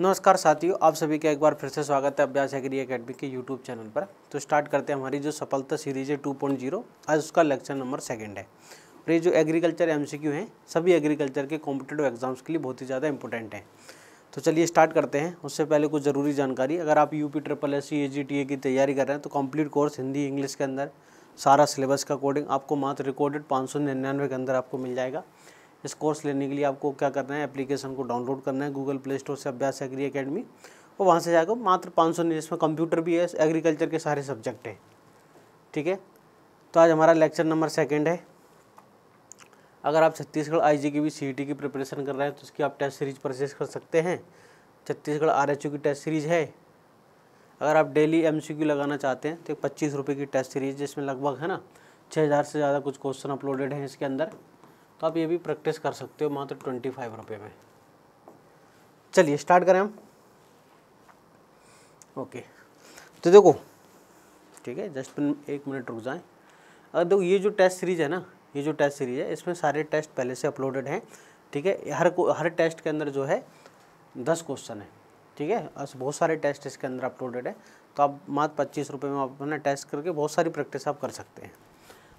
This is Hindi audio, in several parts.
नमस्कार साथियों आप सभी का एक बार फिर से स्वागत है अभ्यास एग्री अकेडमी के यूट्यूब चैनल पर तो स्टार्ट करते हैं हमारी जो सफलता सीरीज है जीरो आज उसका लेक्चर नंबर सेकंड है और ये जो एग्रीकल्चर एमसीक्यू हैं सभी एग्रीकल्चर के कॉम्पिटेटिव एग्जाम्स के लिए बहुत ही ज़्यादा इंपॉर्टेंट हैं तो चलिए स्टार्ट करते हैं उससे पहले कुछ ज़रूरी जानकारी अगर आप U P triple S C की तैयारी कर रहे हैं तो कम्प्लीट कोर्स हिंदी इंग्लिश के अंदर सारा सिलेबस का कोडिंग आपको मात्र रिकॉर्डेड पाँच के अंदर आपको मिल जाएगा इस कोर्स लेने के लिए आपको क्या करना है एप्लीकेशन को डाउनलोड करना है गूगल प्ले स्टोर से अभ्यास एग्री अकेडमी और वहाँ से जाकर मात्र पाँच सौ जिसमें कंप्यूटर भी है एग्रीकल्चर के सारे सब्जेक्ट हैं ठीक है तो आज हमारा लेक्चर नंबर सेकेंड है अगर आप छत्तीसगढ़ आई जी की भी सी e की प्रिपरेशन कर रहे हैं तो उसकी आप टेस्ट सीरीज परचेज कर सकते हैं छत्तीसगढ़ आर की टेस्ट सीरीज है अगर आप डेली एम लगाना चाहते हैं तो पच्चीस रुपये की टेस्ट सीरीज जिसमें लगभग है ना छः हज़ार से ज़्यादा कुछ क्वेश्चन अपलोडेड हैं इसके अंदर तो आप ये भी प्रैक्टिस कर सकते हो मात्र ट्वेंटी फाइव रुपये में चलिए स्टार्ट करें हम ओके तो देखो ठीक है जस्ट एक मिनट रुक जाएं अगर देखो ये जो टेस्ट सीरीज है ना ये जो टेस्ट सीरीज है इसमें सारे टेस्ट पहले से अपलोडेड हैं ठीक है हर को हर टेस्ट के अंदर जो है दस क्वेश्चन है ठीक है बहुत सारे टेस्ट इसके अंदर अपलोडेड है तो आप मात्र पच्चीस रुपये में आप अपना टेस्ट करके बहुत सारी प्रैक्टिस आप कर सकते हैं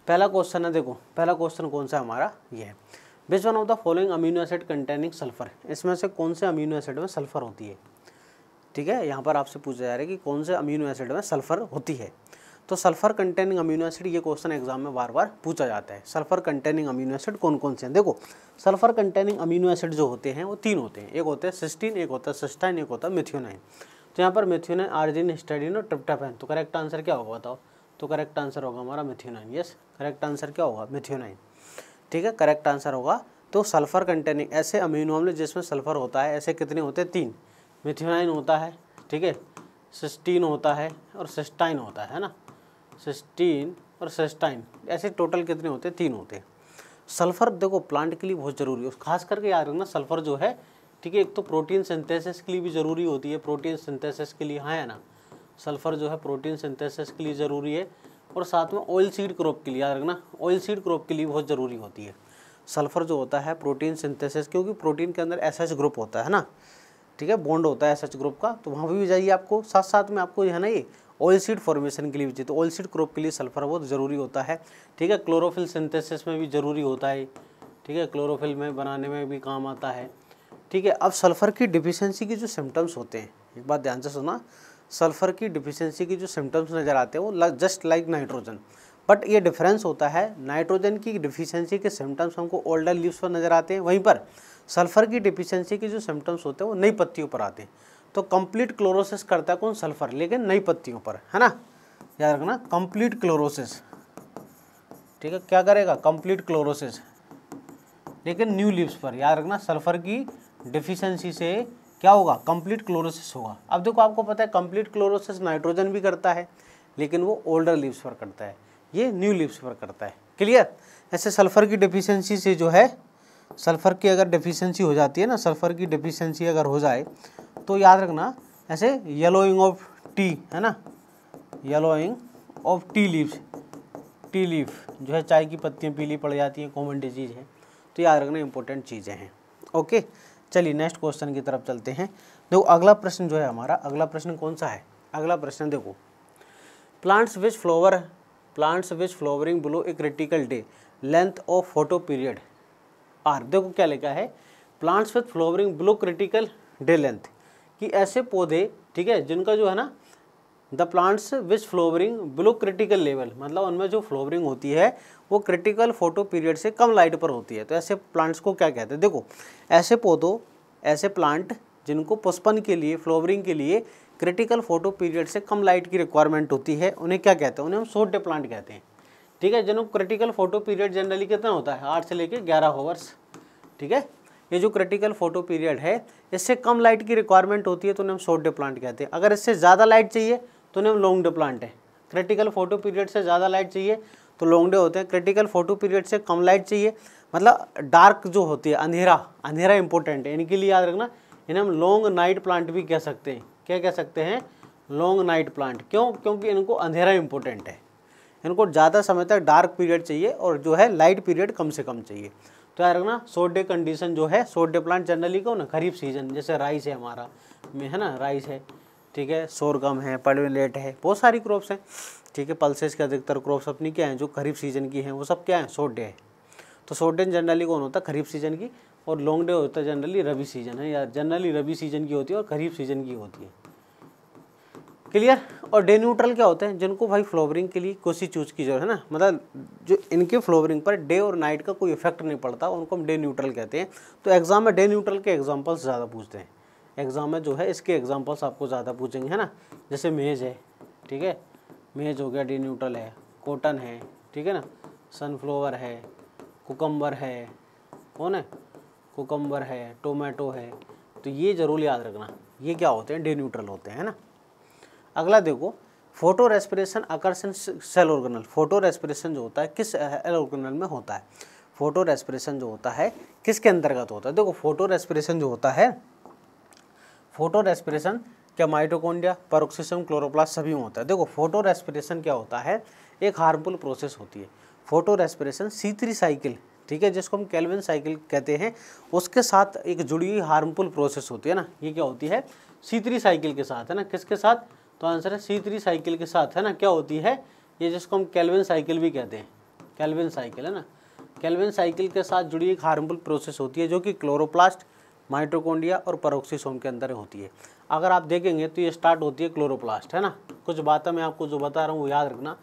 पहला क्वेश्चन है देखो पहला क्वेश्चन कौन सा हमारा ये है which one of the following amino acid containing sulphur इसमें से कौन से अमीनो एसिड में सल्फर होती है ठीक है यहाँ पर आपसे पूछा जा रहा है कि कौन से अमीनो एसिड में सल्फर होती है तो सल्फर कंटेनिंग अमीनो एसिड ये क्वेश्चन एग्जाम में बार बार पूछा जाता है सल्फर कंटेनिंग अमीनो एसिड कौन कौन से हैं देखो सल्फर कंटेनिंग अमीनो एसिड जो होते हैं वो तीन होते हैं एक होता है सिस्टीन एक होता है सिस्टाइन एक होता है मिथ्योनाइन तो यहाँ पर मिथ्योनाइन आर्जिन स्टेडिन और ट्रिप्टाफेन तो करेक्ट आंसर क्या होगा बताओ तो करेक्ट आंसर होगा हमारा मिथ्योनाइन यस करेक्ट आंसर क्या होगा मिथ्योनाइन ठीक है करेक्ट आंसर होगा तो सल्फर कंटेनिंग ऐसे अमीनो अम्ल जिसमें सल्फर होता है ऐसे कितने होते हैं तीन मिथ्योनाइन होता है ठीक है सिस्टीन होता है और सिस्टाइन होता है ना सिस्टीन और सिस्टाइन ऐसे टोटल कितने होते हैं तीन होते हैं सल्फर देखो प्लांट के लिए बहुत ज़रूरी है खास करके याद रखना सल्फर जो है ठीक है एक तो प्रोटीन सिंथेसिस के लिए भी ज़रूरी होती है प्रोटीन सिंथेसिस के लिए हाँ है ना सल्फ़र जो है प्रोटीन सिंथेसिस के लिए ज़रूरी है और साथ में ऑयल सीड क्रॉप के लिए याद रखना ऑयल सीड क्रॉप के लिए बहुत ज़रूरी होती है सल्फ़र जो होता है प्रोटीन सिंथेसिस क्योंकि प्रोटीन के अंदर एस ग्रुप होता है ना ठीक है बॉन्ड होता है एस ग्रुप का तो वहाँ भी जाइए आपको साथ साथ में आपको जो है ना ये ऑयल सीड फॉर्मेशन के लिए भी चाहिए तो ऑयल सीड क्रॉप के लिए सल्फ़र बहुत ज़रूरी होता है ठीक है क्लोरोफिल सिंथेसिस में भी ज़रूरी होता है ठीक है क्लोरोफिल में बनाने में भी काम आता है ठीक है अब सल्फ़र की डिफिशेंसी के जो सिम्टम्स होते हैं एक बात ध्यान से सुना सल्फ़र की डिफिशेंसी की जो सिम्टम्स नज़र आते हैं वो जस्ट लाइक नाइट्रोजन बट ये डिफरेंस होता है नाइट्रोजन की डिफिशेंसी के सिम्टम्स हमको ओल्डर लीव्स पर नज़र आते हैं वहीं पर सल्फ़र की डिफिशेंसी के जो सिम्टम्स होते हैं वो नई पत्तियों पर आते हैं तो कंप्लीट क्लोरोसिस करता है कौन सल्फ़र लेकिन नई पत्तियों पर है ना याद रखना कंप्लीट क्लोरोसिस ठीक है क्या करेगा कंप्लीट क्लोरोसिस लेकिन न्यू लीव्स पर याद रखना सल्फ़र की डिफिशेंसी से क्या होगा कंप्लीट क्लोरोसिस होगा अब देखो आपको पता है कंप्लीट क्लोरोसिस नाइट्रोजन भी करता है लेकिन वो ओल्डर लीव्स पर करता है ये न्यू लीव्स पर करता है क्लियर ऐसे सल्फर की डिफिशेंसी से जो है सल्फर की अगर डिफिशेंसी हो जाती है ना सल्फर की डिफिशेंसी अगर हो जाए तो याद रखना ऐसे येलोइंग ऑफ टी है ना yellowing of tea leaves tea leaf जो है चाय की पत्तियाँ पीली पड़ जाती हैं कॉमन डिजीज़ है तो याद रखना इंपॉर्टेंट चीज़ें हैं ओके चलिए नेक्स्ट क्वेश्चन की तरफ चलते हैं देखो अगला प्रश्न जो है हमारा अगला प्रश्न कौन सा है अगला प्रश्न देखो plants which flower plants which flowering below a critical day length of photo period are देखो क्या लिखा है plants with flowering below critical day length कि ऐसे पौधे ठीक है जिनका जो है ना the plants which flowering below critical level मतलब उनमें जो फ्लोवरिंग होती है वो क्रिटिकल फोटो पीरियड से कम लाइट पर होती है तो ऐसे प्लांट्स को क्या कहते हैं देखो ऐसे पौधों ऐसे प्लांट जिनको पुष्पन के लिए फ्लोवरिंग के लिए क्रिटिकल फोटो पीरियड से कम लाइट की रिक्वायरमेंट होती है उन्हें क्या कहते हैं उन्हें हम सोटे प्लांट कहते हैं ठीक है जिनको क्रिटिकल फोटो पीरियड जनरली कितना होता है आठ से लेकर ग्यारह ओवर्स ठीक है ये जो क्रिटिकल फोटो पीरियड है इससे कम लाइट की रिक्वायरमेंट होती है तो उन्हें हम सोटे प्लांट कहते हैं अगर इससे ज़्यादा लाइट चाहिए तो उन्हें लॉन्ग डे प्लांट है क्रिटिकल फोटो पीरियड से ज़्यादा लाइट चाहिए तो लॉन्ग डे होते हैं क्रिटिकल फोटो पीरियड से कम लाइट चाहिए मतलब डार्क जो होती है अंधेरा अंधेरा इंपॉर्टेंट है इनके लिए याद रखना इन्हें हम लॉन्ग नाइट प्लांट भी कह सकते हैं क्या कह सकते हैं लॉन्ग नाइट प्लांट क्यों क्योंकि इनको अंधेरा इंपॉर्टेंट है इनको ज़्यादा समय तक डार्क पीरियड चाहिए और जो है लाइट पीरियड कम से कम चाहिए तो याद रखना शॉर्ट डे कंडीशन जो है शॉर्ट डे प्लांट जनरली को ना खरीफ सीजन जैसे राइस है हमारा में है ना राइस है ठीक है सोरगम है पड़वेलेट है बहुत सारी क्रॉप्स हैं ठीक है पल्सेस के अधिकतर क्रॉप्स अपनी क्या हैं जो खरीफ सीजन की हैं वो सब क्या हैं शॉर्ट डे है तो शॉर्ट डे जनरली कौन होता है खरीफ सीजन की और लॉन्ग डे होता है जनरली रबी सीजन है या जनरली रबी सीजन की होती है और खरीफ सीजन की होती है क्लियर और डे न्यूट्रल क्या होते हैं जिनको भाई फ्लोवरिंग के लिए कोसी चूज की जरूरत है ना मतलब जो इनके फ्लोवरिंग पर डे और नाइट का कोई इफेक्ट नहीं पड़ता उनको हम डे न्यूट्रल कहते हैं तो एग्जाम में डे न्यूट्रल के एग्जाम्पल्स ज़्यादा पूछते हैं एग्ज़ाम में जो है इसके एग्ज़ाम्पल्स आपको ज़्यादा पूछेंगे है ना जैसे मेज है ठीक है मेज हो गया डी न्यूट्रल है कॉटन है ठीक है ना सनफ्लावर है कुकम्बर है कौन है कुकम्बर है टोमेटो है तो ये ज़रूर याद रखना ये क्या होते हैं डी न्यूट्रल होते हैं ना अगला देखो फोटो रेस्पिरेशन आकर्षण सेल ऑर्गेनल फोटो रेस्पिरेशन जो होता है किस एल ऑर्गेनल में होता है फोटो रेस्पिरेशन जो होता है किसके अंतर्गत होता है देखो फोटो रेस्पिरेशन जो होता है फोटो रेस्पिरेशन क्या माइटोकोंडिया परोक्सीसम क्लोरोप्लास्ट सभी में होता है देखो फोटो रेस्पिरेशन क्या होता है एक हार्मफुल प्रोसेस होती है फोटो रेस्पिरेशन सी साइकिल ठीक है जिसको हम कैलविन साइकिल कहते हैं उसके साथ एक जुड़ी हुई हार्मफुल प्रोसेस होती है ना ये क्या होती है सी साइकिल के साथ है ना किसके साथ तो आंसर है सी साइकिल के साथ है ना क्या होती है ये जिसको हम कैलविन साइकिल भी कहते हैं कैलविन साइकिल है ना कैलविन साइकिल के साथ जुड़ी एक हार्मफुल प्रोसेस होती है जो कि क्लोरोप्लास्ट माइट्रोकोंडिया और परोक्सीसोम के अंदर होती है अगर आप देखेंगे तो ये स्टार्ट होती है क्लोरोप्लास्ट है ना कुछ बातें मैं आपको जो बता रहा हूँ वो याद रखना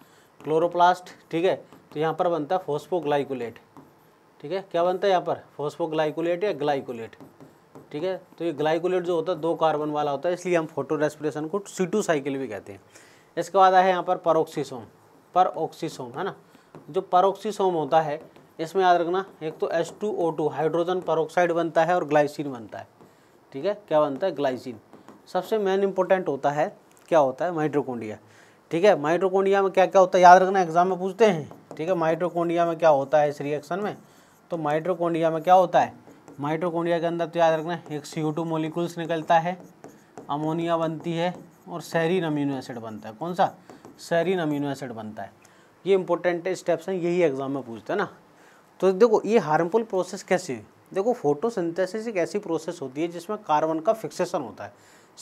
क्लोरोप्लास्ट ठीक है तो यहाँ पर बनता है फोस्फोग्लाइकोलेट ठीक है क्या बनता है यहाँ पर फोस्फोग्लाइकोलेट या ग्लाइकोलेट ठीक है तो ये ग्लाइकोलेट जो होता है दो कार्बन वाला होता है इसलिए हम फोटो रेस्पिरेशन को सी साइकिल भी कहते हैं इसके बाद है यहाँ पर परोक्सीसोम पर है ना जो परोक्सीसोम होता है इसमें याद रखना एक तो S two O two hydrogen peroxide बनता है और ग्लाइसिन बनता है ठीक है क्या बनता है ग्लाइसिन सबसे मेन इंपॉर्टेंट होता है क्या होता है माइट्रोकोंडिया ठीक है माइट्रोकोंडिया में क्या क्या होता है याद रखना एग्जाम में पूछते हैं ठीक है माइट्रोकोंडिया में क्या होता है इस रिएक्शन में तो माइट्रोकोंडिया में क्या होता है माइट्रोकोंडिया के अंदर तो याद रखना एक सी ओ निकलता है अमोनिया बनती है और सैरिन अमीनो एसिड बनता है कौन सा सैरिन अमीनो एसिड बनता है ये इंपॉर्टेंट स्टेप्स हैं यही एग्जाम में पूछते हैं ना तो देखो ये हार्मफुल प्रोसेस कैसे है देखो फोटोसिंथेसिस एक ऐसी प्रोसेस होती है जिसमें कार्बन का फिक्सेशन होता है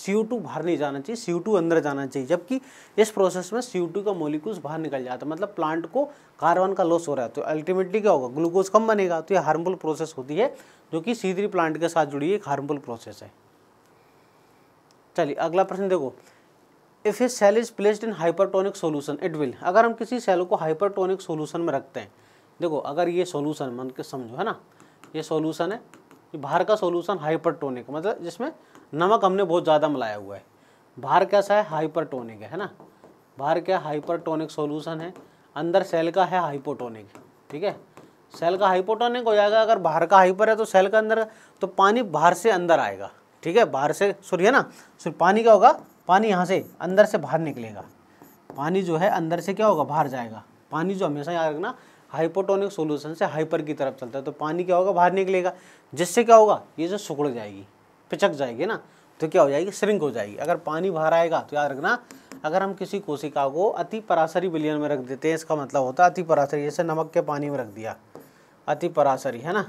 CO2 बाहर नहीं जाना चाहिए CO2 अंदर जाना चाहिए जबकि इस प्रोसेस में CO2 का मोलिकूल्स बाहर निकल जाता है मतलब प्लांट को कार्बन का लॉस हो रहा है तो अल्टीमेटली क्या होगा ग्लूकोज कम बनेगा तो ये हार्मफुल प्रोसेस होती है जो कि सीधरी प्लांट के साथ जुड़ी एक हार्मफुल प्रोसेस है चलिए अगला प्रश्न देखो if a cell is placed in hypertonic solution it will अगर हम किसी सेल को हाइपरटोनिक सोल्यूशन में रखते हैं देखो अगर ये सॉल्यूशन मन के समझो है ना ये सॉल्यूशन है ये बाहर का सॉल्यूशन हाइपरटोनिक मतलब जिसमें नमक हमने बहुत ज़्यादा मिलाया हुआ है बाहर कैसा है हाइपरटोनिक है, है ना बाहर क्या हाइपरटोनिक सॉल्यूशन है अंदर सेल का है हाइपोटोनिक ठीक है सेल का हाइपोटोनिक हो जाएगा अगर बाहर का हाइपर है तो सेल का अंदर तो पानी बाहर से अंदर आएगा ठीक है बाहर से सॉरी है ना सूर्य पानी क्या होगा पानी यहाँ से अंदर से बाहर निकलेगा पानी जो है अंदर से क्या होगा बाहर जाएगा पानी जो हमेशा याद रखना हाइपोटोनिक सोल्यूशन से हाइपर की तरफ चलता है तो पानी क्या होगा बाहर निकलेगा जिससे क्या होगा ये जो सुकड़ जाएगी पिचक जाएगी ना तो क्या हो जाएगी श्रिंक हो जाएगी अगर पानी बाहर आएगा तो याद रखना अगर हम किसी कोशिका को अति परासरी विलियन में रख देते हैं इसका मतलब होता है अति परासरी जैसे नमक के पानी में रख दिया अति परासरी है ना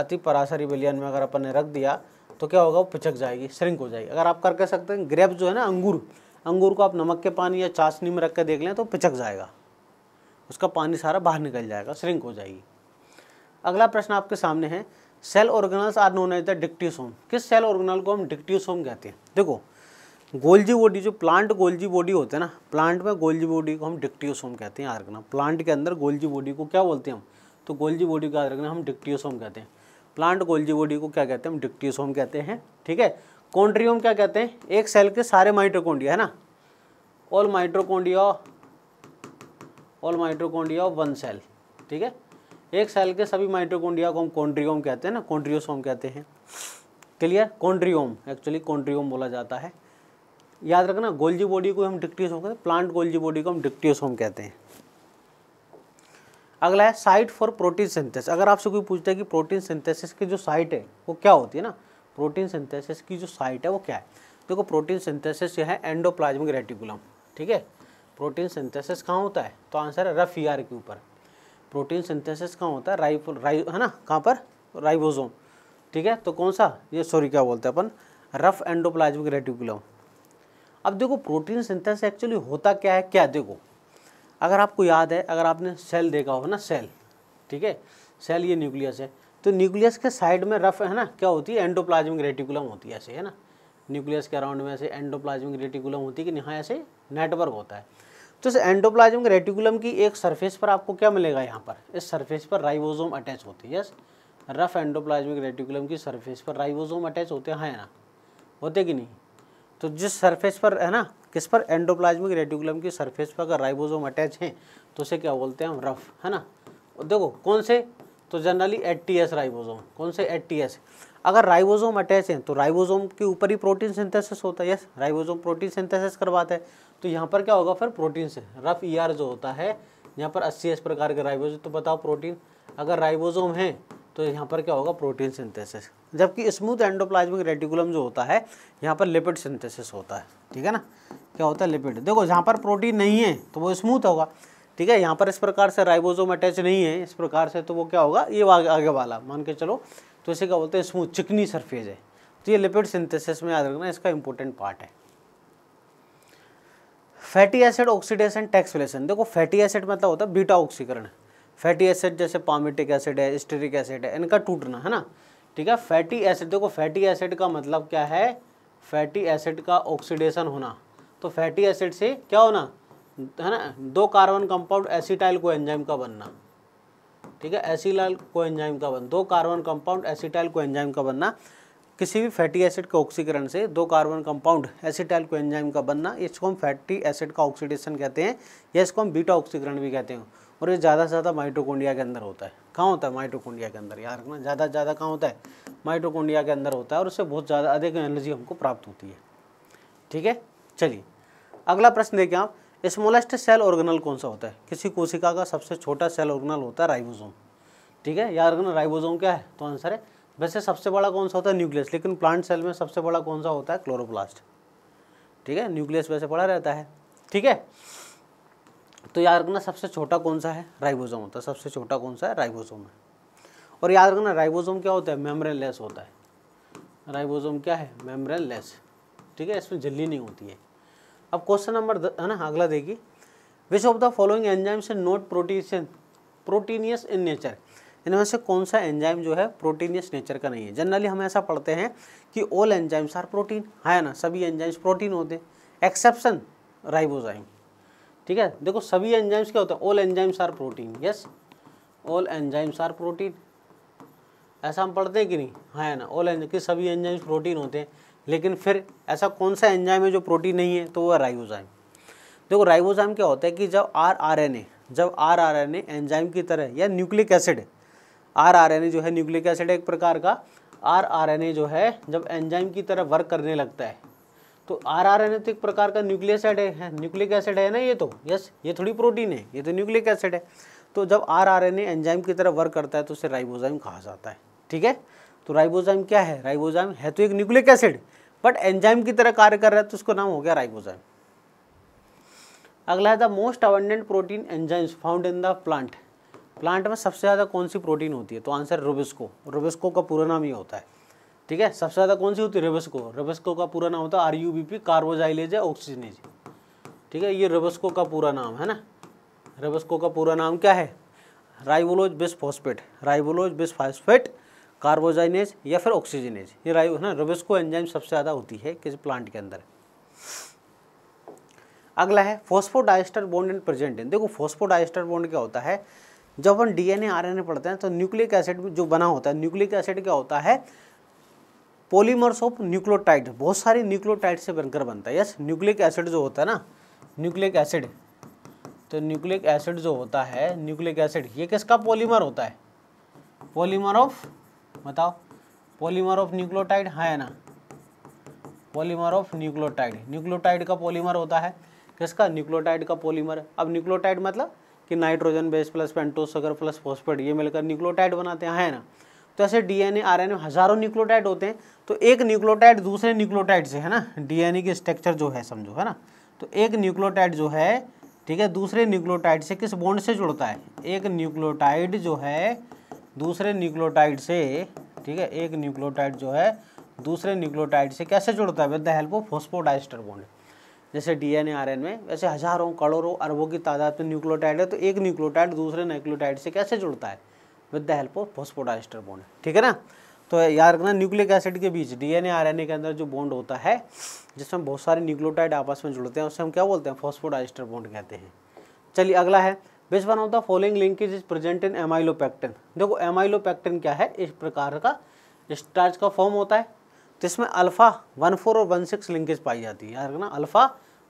अति परासरी विलियन में अगर अपन ने रख दिया तो क्या होगा वो पिचक जाएगी श्रिंक हो जाएगी अगर आप कर कह सकते हैं ग्रेप जो है ना अंगूर अंगूर को आप नमक के पानी या चाशनी में रख के देख लें तो पिचक जाएगा उसका पानी सारा बाहर निकल जाएगा श्रिंक हो जाएगी अगला प्रश्न आपके सामने है cell organelles are known as the dictyosome किस सेल ऑर्गेनल को हम डिक्टिसोम कहते हैं देखो गोल्जी बॉडी जो प्लांट गोल्जी बॉडी होते हैं ना प्लांट में गोल्जी बॉडी को हम डिक्टिसोम कहते हैं आर्गना प्लांट के अंदर गोल्जी बॉडी को क्या बोलते हैं हम तो गोल्जी बॉडी को आर्गना हम डिक्टियोसोम कहते हैं प्लांट गोल्जी बॉडी को क्या कहते हैं हम डिक्टियोसोम कहते हैं ठीक है कॉन्ड्रियोम क्या कहते हैं एक सेल के सारे माइट्रोकोंडिया है ना all mitochondria all mitochondria of one cell ठीक है एक सेल के सभी माइट्रोकोंडिया को हम कॉन्ड्रियोम कहते हैं ना कॉन्ड्रियोसोम कहते हैं क्लियर कॉन्ड्रियोम एक्चुअली कॉन्ड्रियोम बोला जाता है याद रखना गोल्जी बॉडी को हम डिक्टियोसोम कहते हैं प्लांट गोल्जी बॉडी को हम डिक्टियोसोम कहते हैं अगला है साइट फॉर प्रोटीन सिंथेसिस अगर आपसे कोई पूछता है कि प्रोटीन सिंथेसिस की जो साइट है वो क्या होती है ना प्रोटीन सिंथेसिस की जो साइट है वो क्या है देखो प्रोटीन सिंथेसिस है एंडोप्लाज्मिक रेटिकुलम ठीक है प्रोटीन सिंथेसिस कहाँ होता है तो आंसर है रफ यार e के ऊपर प्रोटीन सिंथेसिस कहाँ होता है राइपो राइ है ना कहाँ पर राइबोसोम ठीक है तो कौन सा ये सॉरी क्या बोलते हैं अपन रफ एंडोप्लाज्मिक रेटिकुलम अब देखो प्रोटीन सिंथेसिस एक्चुअली होता क्या है क्या देखो अगर आपको याद है अगर आपने सेल देखा हो ना सेल ठीक है सेल ये न्यूक्लियस है तो न्यूक्लियस के साइड में रफ है ना क्या होती है एंडोप्लाज्मिक रेटिकुलम होती है ऐसे है ना न्यूक्लियस के अराउंड में ऐसे एंडोप्लाज्मिक रेटिकुलम होती है कि यहाँ ऐसे नेटवर्क होता है तो इस एंडोप्लाज्मिक रेटिकुलम की एक सरफेस पर आपको क्या मिलेगा यहाँ पर इस सरफेस पर राइबोसोम अटैच होती है यस रफ एंडोप्लाज्मिक रेटिकुलम की सरफेस पर राइबोसोम अटैच होते हैं हाँ ना होते कि नहीं तो जिस सरफेस पर है ना किस पर एंडोप्लाज्मिक रेटिकुलम की सरफेस पर अगर राइबोसोम अटैच हैं तो उसे क्या बोलते हैं हम रफ है ना देखो कौन से तो generally eighty S ribosome कौन से एट टी एस अगर राइबोसोम अटैच हैं तो राइबोसोम के ऊपर ही प्रोटीन सिंथेसिस होता है यस राइबोसोम प्रोटीन सिंथेसिस करवाते है तो यहाँ पर क्या होगा फिर प्रोटीन से रफ ई e जो होता है यहाँ पर अस्सी प्रकार के राइबोजोम तो बताओ प्रोटीन अगर राइबोजोम है तो यहाँ पर क्या होगा प्रोटीन सिंथेसिस जबकि स्मूथ एंडोप्लाज्मिक रेटिकुलम जो होता है यहाँ पर लिपिड सिंथेसिस होता है ठीक है ना क्या होता है लिपिड देखो जहाँ पर प्रोटीन नहीं है तो वो स्मूथ होगा ठीक है यहाँ पर इस प्रकार से राइबोसोम अटैच नहीं है इस प्रकार से तो वो क्या होगा ये आगे वाला मान के चलो तो इसे क्या बोलते हैं स्मूथ चिकनी सरफेस है तो ये लिपिड सिंथेसिस में याद रखना इसका इंपॉर्टेंट पार्ट है फैटी एसिड ऑक्सीडेशन टैक्सुलेशन देखो फैटी एसिड मतलब होता है बीटा ऑक्सीकरण फैटी एसिड जैसे पामिटिक एसिड है स्टेरिक एसिड है इनका टूटना है ना ठीक है फैटी एसिड देखो फैटी एसिड का मतलब क्या है फैटी एसिड का ऑक्सीडेशन होना तो फैटी एसिड से क्या होना है ना दो carbon compound acetyl coenzyme बनना ठीक है एसिलाल कोएंजाइम का बन दो कार्बन कंपाउंड एसिटाइल कोएंजाइम का बनना किसी भी फैटी एसिड के ऑक्सीकरण से दो कार्बन कंपाउंड एसिटाइल कोएंजाइम का बनना इसको हम फैटी एसिड का ऑक्सीडेशन कहते हैं या इसको हम बीटा ऑक्सीकरण भी कहते हैं और ये ज़्यादा से ज़्यादा माइटोकोंडिया के अंदर होता है कहाँ होता है माइटोकोंडिया के अंदर याद रखना ज़्यादा से ज़्यादा कहाँ होता है माइटोकोंडिया के अंदर होता है और उससे बहुत ज़्यादा अधिक एनर्जी हमको प्राप्त होती है ठीक है चलिए अगला प्रश्न देखें आप स्मॉलेस्ट सेल ऑर्गेनल कौन सा होता है किसी कोशिका का सबसे छोटा सेल ऑर्गेनल होता है राइबोसोम ठीक है याद ऑर्गेनल राइबोसोम क्या है तो आंसर है वैसे सबसे बड़ा कौन सा होता है न्यूक्लियस लेकिन प्लांट सेल में सबसे बड़ा कौन सा होता है क्लोरोप्लास्ट ठीक है न्यूक्लियस वैसे बड़ा रहता है ठीक है तो याद रखना सबसे छोटा कौन सा है राइबोसोम होता है सबसे छोटा कौन सा है राइबोसोम है और याद रखना राइबोसोम क्या होता है मेम्ब्रेन लेस होता है राइबोसोम क्या है मेम्ब्रेन लेस ठीक है इसमें झिल्ली नहीं होती है अब क्वेश्चन नंबर है ना अगला देखिए which of the following enzymes is not protein proteinaceous in nature इनमें से कौन सा एंजाइम जो है प्रोटीनियस नेचर का नहीं है जनरली हम ऐसा पढ़ते हैं कि ऑल एंजाइम्स आर प्रोटीन है ना सभी एंजाइम्स प्रोटीन होते हैं एक्सेप्शन राइबोजाइम ठीक है देखो सभी एंजाइम्स क्या होते हैं all enzymes are protein yes all enzymes are protein ऐसा हम पढ़ते हैं कि नहीं है ना ऑल एंज सभी एंजाइम्स प्रोटीन होते हैं लेकिन फिर ऐसा कौन सा एंजाइम है जो प्रोटीन नहीं है तो वो है राइबोजाइम देखो राइबोजाइम क्या होता है कि जब आर आर एन ए जब R R N A enzyme की तरह या nucleic acid R R N A जो है न्यूक्लिक एसिड एक प्रकार का आर आर एन ए जो है जब एंजाइम की तरह वर्क करने लगता है तो आर आर एन ए तो एक प्रकार का न्यूक्लियस एड है न्यूक्लिक एसिड है ना ये तो यस ये थोड़ी प्रोटीन है ये तो न्यूक्लिक एसिड है तो जब R R N A enzyme की तरह वर्क करता है तो उसे राइबोजाइम कहा जाता है ठीक है तो राइबोजाइम क्या है राइबोजाइम है तो एक न्यूक्लिक एसिड बट एंजाइम की तरह कार्य कर रहा है तो उसका नाम हो गया राइबोजाइम अगला है the most abundant protein enzymes found in the plant plant में सबसे ज़्यादा कौन सी प्रोटीन होती है तो आंसर रोबिस्को रोबिस्को का पूरा नाम ये होता है ठीक है सबसे ज़्यादा कौन सी होती है रेबस्को रेबस्को का पूरा नाम होता है R U B P carboxylase oxygenase ठीक है ये रेबस्को का पूरा नाम है ना रेबस्को का पूरा नाम क्या है ribulose bisphosphate phosphate ribulose bisphosphate phosphate carboxylase या फिर ऑक्सीजनेज ये राइव ना रोबेस्को एंजाइम सबसे ज़्यादा होती है किसी प्लांट के अंदर अगला है phosphodiester bond and present in देखो फोस्फोडाइस्टर बॉन्ड क्या होता है जब हम डीएनए आरएनए पढ़ते हैं तो न्यूक्लिक एसिड जो बना होता है न्यूक्लिक एसिड क्या होता है पोलीमर्स ऑफ न्यूक्लोटाइड बहुत सारी न्यूक्लोटाइड से बनकर बनता है यस न्यूक्लिक एसिड जो होता है ना न्यूक्लिक एसिड तो न्यूक्लिक एसिड जो होता है न्यूक्लिक एसिड ये किसका पोलीमर होता है पोलीमर ऑफ बताओ पॉलीमर ऑफ न्यूक्लियोटाइड है ना पॉलीमर ऑफ न्यूक्लियोटाइड न्यूक्लियोटाइड का पॉलीमर होता है किसका न्यूक्लियोटाइड का पॉलीमर अब न्यूक्लियोटाइड मतलब कि nitrogen base plus pentose sugar plus phosphate ये मिलकर न्यूक्लियोटाइड बनाते हैं है ना तो ऐसे डीएनए आरएनए हजारों न्यूक्लियोटाइड होते हैं तो एक न्यूक्लियोटाइड दूसरे न्यूक्लियोटाइड से है ना डीएनए की स्ट्रक्चर जो है समझो है ना तो एक न्यूक्लियोटाइड जो है ठीक है दूसरे न्यूक्लियोटाइड से किस बॉन्ड से जुड़ता है एक न्यूक्लियोटाइड जो है दूसरे न्यूक्लियोटाइड से ठीक है एक न्यूक्लियोटाइड जो है दूसरे न्यूक्लियोटाइड से कैसे जुड़ता है with the help of phosphodiester bond जैसे डीएनए में वैसे हजारों करोड़ों अरबों की तादाद में न्यूक्लियोटाइड है तो एक न्यूक्लियोटाइड दूसरे न्यूक्लियोटाइड से कैसे जुड़ता है with the help of phosphodiester bond ठीक है ना तो याद रखना न्यूक्लिक एसिड के बीच डीएनए आरएनए के अंदर जो बॉन्ड होता है जिसमें बहुत सारे न्यूक्लियोटाइड आपस में जुड़ते हैं उसे हम क्या बोलते हैं फोस्फोडाइस्टर बॉन्ड कहते हैं चलिए अगला है which one of the following linkage is present in amylopectin देखो एमाइलोपैक्टिन क्या है इस प्रकार का स्टार्च का फॉर्म होता है जिसमें अल्फा वन फोर और वन सिक्स लिंकेज पाई जाती है यार ना अल्फा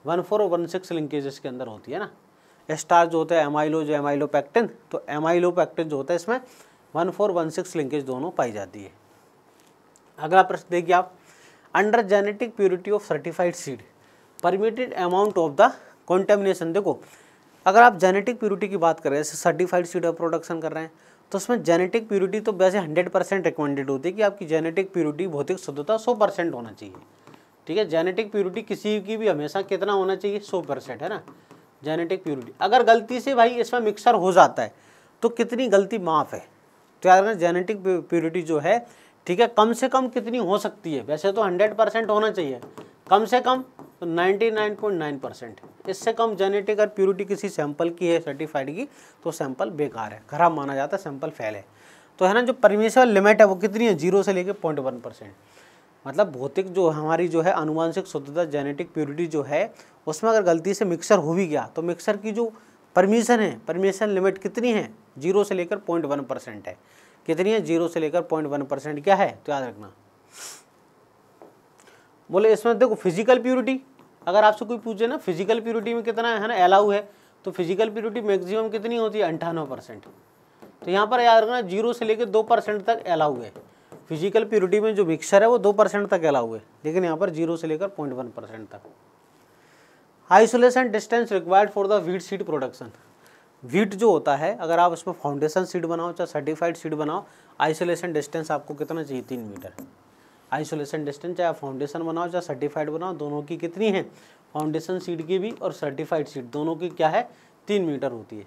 वन फोर और वन सिक्स लिंकेज इसके अंदर होती है ना स्टार्च जो होता है एमाइलो जो एमाइलोपैक्टिन तो एमाइलोपैक्टिन जो होता है इसमें one four one six linkage दोनों पाई जाती है अगला प्रश्न देखिए आप under genetic purity of certified seed permitted amount of the contamination देखो अगर आप जेनेटिक प्योरिटी की बात कर रहे हैं जैसे सर्टिफाइड सीड ऑफ प्रोडक्शन कर रहे हैं तो उसमें जेनेटिक प्योरिटी तो वैसे हंड्रेड परसेंट रिकमेंडेड होती है कि आपकी जेनेटिक प्योरिटी भौतिक शुद्धता सौ परसेंट होना चाहिए ठीक है जेनेटिक प्योरिटी किसी की भी हमेशा कितना होना चाहिए सौ परसेंट है ना जेनेटिक प्योरिटी अगर गलती से भाई इसमें मिक्सर हो जाता है तो कितनी गलती माफ़ है तो याद रखना जेनेटिक प्योरिटी जो है ठीक है कम से कम कितनी हो सकती है वैसे तो हंड्रेड परसेंट होना चाहिए कम से कम तो 99.9 परसेंट इससे कम जेनेटिक और प्योरिटी किसी सैंपल की है सर्टिफाइड की तो सैंपल बेकार है खराब माना जाता है सैंपल फेल है तो है ना जो परमिशन लिमिट है वो कितनी है जीरो से लेके पॉइंट वन परसेंट मतलब भौतिक जो हमारी जो है अनुवांशिक शुद्धता जेनेटिक प्योरिटी जो है उसमें अगर गलती से मिक्सर हो भी गया तो मिक्सर की जो परमिशन है परमिशन लिमिट कितनी है जीरो से लेकर पॉइंट वन परसेंट है कितनी है जीरो से लेकर पॉइंट वन परसेंट क्या है तो याद रखना बोले इसमें देखो फिजिकल प्योरिटी अगर आपसे कोई पूछे ना फिजिकल प्योरिटी में कितना है ना अलाउ है तो फिजिकल प्योरिटी मैक्सिमम कितनी होती है अंठानवे परसेंट तो यहाँ पर याद रखना जीरो से लेकर दो परसेंट तक अलाउ है फिजिकल प्योरिटी में जो मिक्सर है वो दो परसेंट तक अलाउ है लेकिन यहाँ पर जीरो से लेकर पॉइंट वन परसेंट तक isolation distance required for the wheat seed production wheat जो होता है अगर आप उसमें फाउंडेशन सीड बनाओ चाहे सर्टिफाइड सीड बनाओ आइसोलेशन डिस्टेंस आपको कितना चाहिए तीन मीटर आइसोलेशन डिस्टेंस चाहे फाउंडेशन बनाओ चाहे सर्टिफाइड बनाओ दोनों की कितनी है फाउंडेशन सीट की भी और सर्टिफाइड सीट दोनों की क्या है तीन मीटर होती है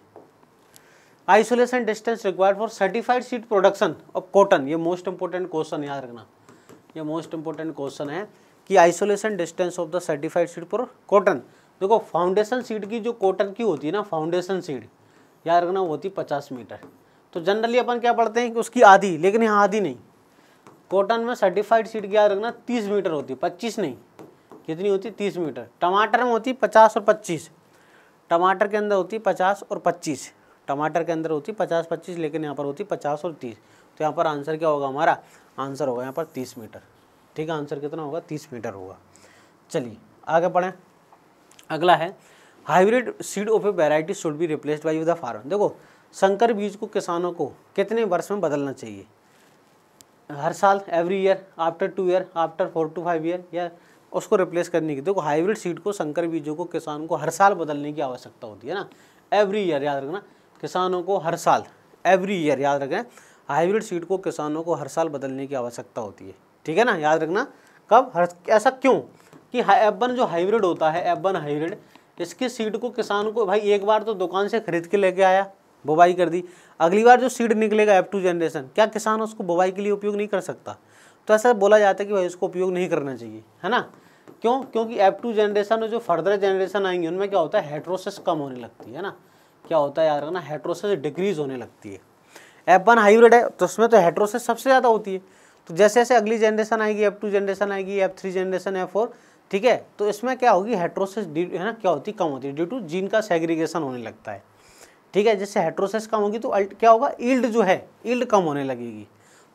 isolation distance required for certified seed production of cotton ये मोस्ट इंपॉर्टेंट क्वेश्चन याद रखना ये मोस्ट इंपॉर्टेंट क्वेश्चन है कि isolation distance of the certified seed for cotton देखो फाउंडेशन सीट की जो कॉटन की होती है ना फाउंडेशन सीट याद रखना होती है पचास मीटर तो जनरली अपन क्या पढ़ते हैं कि उसकी आधी लेकिन यहाँ आधी नहीं कॉटन में सर्टिफाइड सीट की याद रखना तीस मीटर होती है पच्चीस नहीं कितनी होती तीस मीटर टमाटर में होती पचास और पच्चीस टमाटर के अंदर होती पचास और पच्चीस टमाटर के अंदर होती पचास पच्चीस लेकिन यहाँ पर होती पचास और तीस तो यहाँ पर आंसर क्या होगा हमारा आंसर होगा यहाँ पर तीस मीटर ठीक है आंसर कितना होगा तीस मीटर होगा चलिए आगे पढ़ें अगला है hybrid seed of a variety should be replaced by the farm देखो संकर बीज को किसानों को कितने वर्ष में बदलना चाहिए हर साल every year after two year after four two five year या उसको रिप्लेस करने की देखो हाइब्रिड सीड को संकर बीजों को किसान को हर साल बदलने की आवश्यकता होती है ना एवरी ईयर याद रखना किसानों को हर साल एवरी ईयर याद रखें हाइब्रिड सीड को किसानों को हर साल बदलने की आवश्यकता होती है ठीक है ना याद रखना कब हर ऐसा क्यों कि एबन जो हाइब्रिड होता है एबन हाइब्रिड इसके सीड को किसान को भाई एक बार तो दुकान से खरीद के लेके आया बुवाई कर दी अगली बार जो सीड निकलेगा एफ टू जनरेशन क्या किसान उसको बुवाई के लिए उपयोग नहीं कर सकता तो ऐसा बोला जाता है कि भाई उसको उपयोग नहीं करना चाहिए है ना क्यों क्योंकि एफ टू जनरेशन और जो फर्दर जनरेशन आएंगे उनमें क्या होता है हेट्रोसिस कम होने लगती है ना क्या होता है यार ना हेट्रोसिस डिक्रीज होने लगती है एफ वन हाइब्रिड है तो उसमें तो हेट्रोसिस सबसे ज़्यादा होती है तो जैसे जैसे अगली जनरेशन आएगी एफ टू जनरेशन आएगी F three generation F four ठीक है तो इसमें क्या होगी हेट्रोसिस है ना क्या होती कम होती है ड्यू टू जीन का सेग्रीगेशन होने लगता है ठीक है जैसे हेट्रोसेस कम होगी तो अल्ट क्या होगा ईल्ड जो है ईल्ड कम होने लगेगी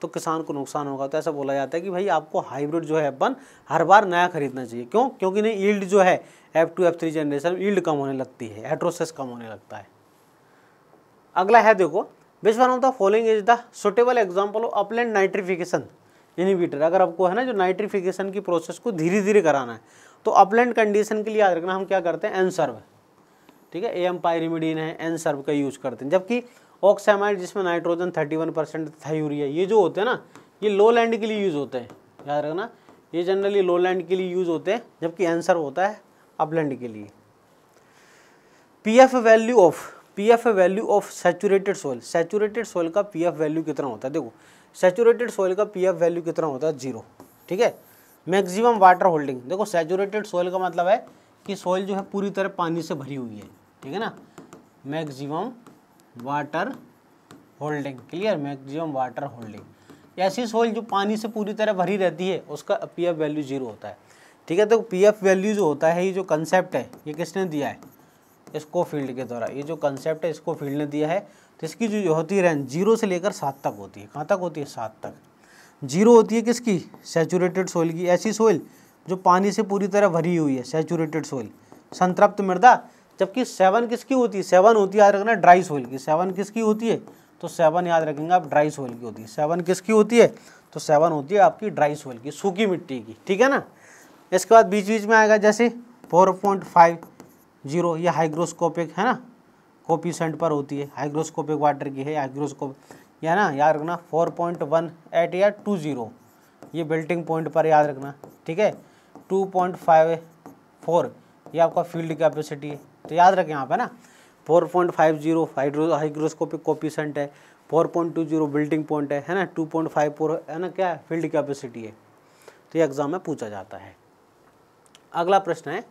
तो किसान को नुकसान होगा तो ऐसा बोला जाता है कि भाई आपको हाइब्रिड जो है अपन हर बार नया खरीदना चाहिए क्यों क्योंकि नहीं ईल्ड जो है F two F three generation yield कम होने लगती है हेट्रोसेस कम होने लगता है अगला है देखो which one of the following is the suitable example of upland nitrification inhibitor अगर आपको है ना जो नाइट्रिफिकेशन की प्रोसेस को धीरे धीरे कराना है तो अपलैंड कंडीशन के लिए याद रखना हम क्या करते हैं एनसर्व ठीक है ए एम पायरिमिडीन है एन सर्व का यूज करते हैं जबकि ऑक्सामाइड जिसमें नाइट्रोजन थर्टी वन परसेंट था यूरिया ये जो होते हैं ना ये लो लैंड के लिए यूज़ होते हैं याद रखना ये जनरली लो लैंड के लिए यूज़ होते हैं जबकि एंसर होता है अपलैंड के लिए P F value of P F value of saturated soil saturated soil का पी एफ वैल्यू कितना होता है देखो सेचूरेटेड सॉइल का पी एफ वैल्यू कितना होता है जीरो ठीक है मैक्सिमम वाटर होल्डिंग देखो सेचूरेटेड सॉइल का मतलब है कि सॉइल जो है पूरी तरह पानी से भरी हुई है ठीक है ना maximum water holding clear maximum water holding ऐसी सोइल जो पानी से पूरी तरह भरी रहती है उसका पी एफ वैल्यू जीरो होता है ठीक है तो पी एफ वैल्यू जो होता है ये जो कंसेप्ट है ये किसने दिया है इसको फील्ड के द्वारा ये जो कंसेप्ट है इसको फील्ड ने दिया है तो इसकी जो होती है रेंज जीरो से लेकर सात तक होती है कहाँ तक होती है सात तक जीरो होती है किसकी सेचूरेटेड सोइल की ऐसी सोइल जो पानी से पूरी तरह भरी हुई है सेचूरेटेड सोइल संतृप्त मृदा जबकि सेवन किसकी होती है सेवन होती है याद रखना ड्राई सोइल की सेवन किसकी होती है तो सेवन याद रखेंगे आप ड्राई सोइल की होती है सेवन किसकी होती है तो सेवन होती है आपकी ड्राई सोइल की सूखी मिट्टी की ठीक है ना इसके बाद बीच बीच में आएगा जैसे फोर पॉइंट फाइव जीरो ये हाइग्रोस्कोपिक है ना कॉपी सेंट पर होती है हाइग्रोस्कोपिक वाटर की है हाइग्रोस्कोप या ना याद रखना फोर पॉइंट वन एट या टू ज़ीरो ये बिल्टिंग पॉइंट पर याद रखना ठीक है टू पॉइंट फाइव फोर ये आपका फील्ड कैपेसिटी है तो याद रखें यहाँ पे ना 4.50 point five zero hygroscopic coefficient है 4.20 point two zero wilting point है है ना 2.54 है ना क्या है फील्ड कैपेसिटी है तो ये एग्जाम में पूछा जाता है अगला प्रश्न है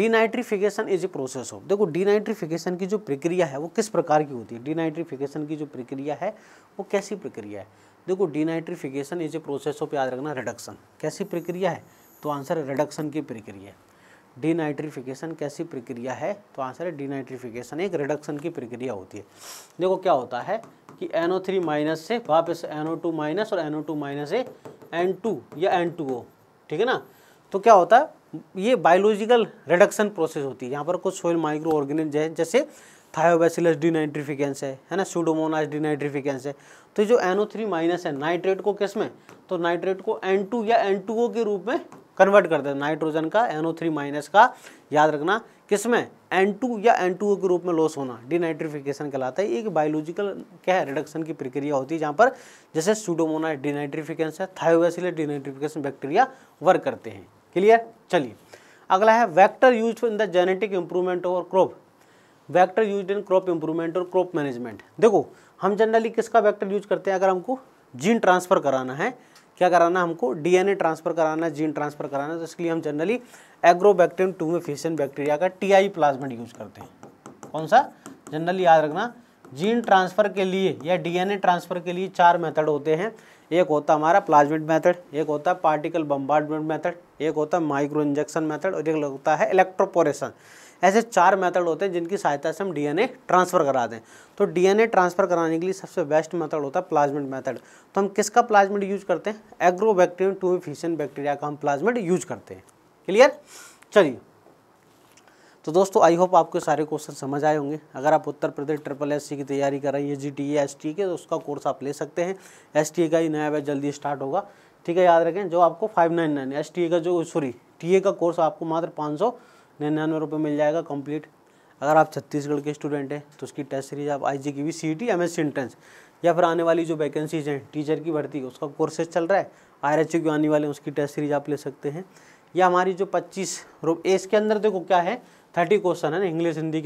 denitrification is a process of देखो डीनाइट्रीफिकेशन की जो प्रक्रिया है वो किस प्रकार की होती है डीनाइट्रीफिकेशन की जो प्रक्रिया है वो कैसी प्रक्रिया है देखो denitrification is a process of याद रखना रिडक्शन कैसी प्रक्रिया है तो आंसर है रिडक्शन की प्रक्रिया डीनाइट्रिफिकेशन कैसी प्रक्रिया है तो आंसर है डीनाइट्रिफिकेशन एक रिडक्शन की प्रक्रिया होती है देखो क्या होता है कि एन थ्री माइनस से वापस एन टू माइनस और एन टू माइनस से एन टू या एन टू ओ ठीक है ना तो क्या होता है ये बायोलॉजिकल रिडक्शन प्रोसेस होती है यहाँ पर कुछ सोइल माइक्रो ऑर्गेनिज है जैसे थायोबैसिलस डिनाइट्रिफिकेंस है है ना सूडोमोनास डिनाइट्रिफिकेंस है तो जो एनओ थ्री माइनस है नाइट्रेट को किस में तो नाइट्रेट को एन टू या एन टू ओ के रूप में कन्वर्ट कर देता नाइट्रोजन का एनओ थ्री माइनस का याद रखना किसमें एन टू या एन टू के रूप में लॉस होना डिनाइट्रिफिकेशन कहलाता है एक बायोलॉजिकल क्या है रिडक्शन की प्रक्रिया होती है जहाँ पर जैसे सूडोमोना डिनाइट्रिफिकेशन है थायोवेसिले डिनाइट्रिफिकेशन बैक्टीरिया वर्क करते हैं क्लियर चलिए अगला है vector use in the genetic improvement और crop vector use in crop improvement और क्रॉप मैनेजमेंट देखो हम जनरली किसका वैक्टर यूज करते हैं अगर हमको जीन ट्रांसफ़र कराना है क्या कराना हमको डीएनए ट्रांसफ़र कराना जीन ट्रांसफ़र कराना तो इसके लिए हम जनरली एग्रोबैक्टेरियम टू में बैक्टीरिया का टीआई प्लाज्मेट यूज़ करते हैं कौन सा जनरली याद रखना जीन ट्रांसफ़र के लिए या डीएनए ट्रांसफ़र के लिए चार मेथड होते हैं एक होता हमारा प्लाज्मेट मेथड एक होता है पार्टिकल बम्बार्डमेंट मेथड एक होता है माइक्रो इंजेक्शन मेथड और एक होता है इलेक्ट्रोपोरेशन ऐसे चार मेथड होते हैं जिनकी सहायता से हम डीएनए ट्रांसफ़र करा दें तो डीएनए ट्रांसफ़र कराने के लिए सबसे बेस्ट मेथड होता है प्लाज्मेट मेथड तो हम किसका प्लाज्मेट यूज करते हैं एग्रो बैक्टीरियम टू फिशन बैक्टीरिया का हम प्लाज्मेट यूज करते हैं क्लियर चलिए तो दोस्तों आई होप आपके सारे क्वेश्चन समझ आए होंगे अगर आप उत्तर प्रदेश ट्रिपल एस की तैयारी कर रही है जी टी एस टी के तो उसका कोर्स आप ले सकते हैं एस टी का ही नया बैच जल्दी स्टार्ट होगा ठीक है याद रखें जो आपको five nine nine S T का जो सॉरी टी ए का कोर्स आपको मात्र पाँच सौ निन्यानवे रुपये मिल जाएगा कंप्लीट अगर आप छत्तीसगढ़ के स्टूडेंट हैं तो उसकी टेस्ट सीरीज आप आई जी की भी C T M S entrance या फिर आने वाली जो वैकेंसीज हैं टीचर की भर्ती उसका कोर्सेज चल रहा है आर एच की आने वाले हैं उसकी टेस्ट सीरीज आप ले सकते हैं या हमारी जो पच्चीस रुपये इसके अंदर देखो क्या है थर्टी क्वेश्चन है ना इंग्लिश हिंदी